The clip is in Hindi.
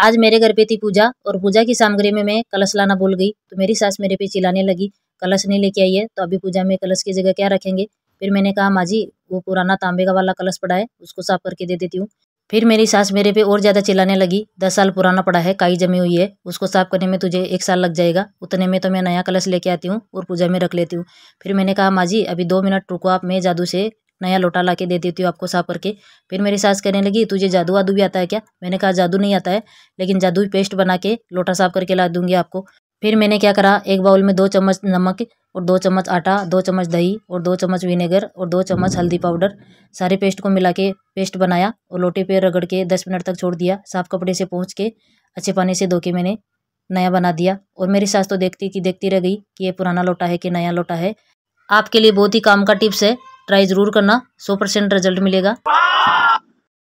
आज मेरे घर पे थी पूजा और पूजा की सामग्री में मैं कलश लाना भूल गई तो मेरी सास मेरे पे चिल्लाने लगी कलश नहीं लेके आई है तो अभी पूजा में कलश की जगह क्या रखेंगे फिर मैंने कहा माँ जी वो पुराना तांबे का वाला कलश पड़ा है उसको साफ करके दे देती हूँ फिर मेरी सास मेरे पे और ज़्यादा चिल्लाने लगी दस साल पुराना पड़ा है काई जमी हुई है उसको साफ करने में तुझे एक साल लग जाएगा उतने में तो मैं नया कलश लेके आती हूँ और पूजा में रख लेती हूँ फिर मैंने कहा माँ जी अभी दो मिनट रुको आप मैं जादू से नया लोटा ला के दे देती हूँ आपको साफ करके फिर मेरी सास कहने लगी तुझे जादू वादू भी आता है क्या मैंने कहा जादू नहीं आता है लेकिन जादू पेस्ट बना के लोटा साफ करके ला दूंगी आपको फिर मैंने क्या करा एक बाउल में दो चम्मच नमक और दो चम्मच आटा दो चम्मच दही और दो चम्मच विनेगर और दो चम्मच हल्दी पाउडर सारे पेस्ट को मिला के पेस्ट बनाया और लोटे पे रगड़ के दस मिनट तक छोड़ दिया साफ कपड़े से पहुँच के अच्छे पानी से धो के मैंने नया बना दिया और मेरी सास तो देखती कि देखती रह गई कि ये पुराना लोटा है कि नया लोटा है आपके लिए बहुत ही काम का टिप्स है ट्राई ज़रूर करना सौ परसेंट रिजल्ट मिलेगा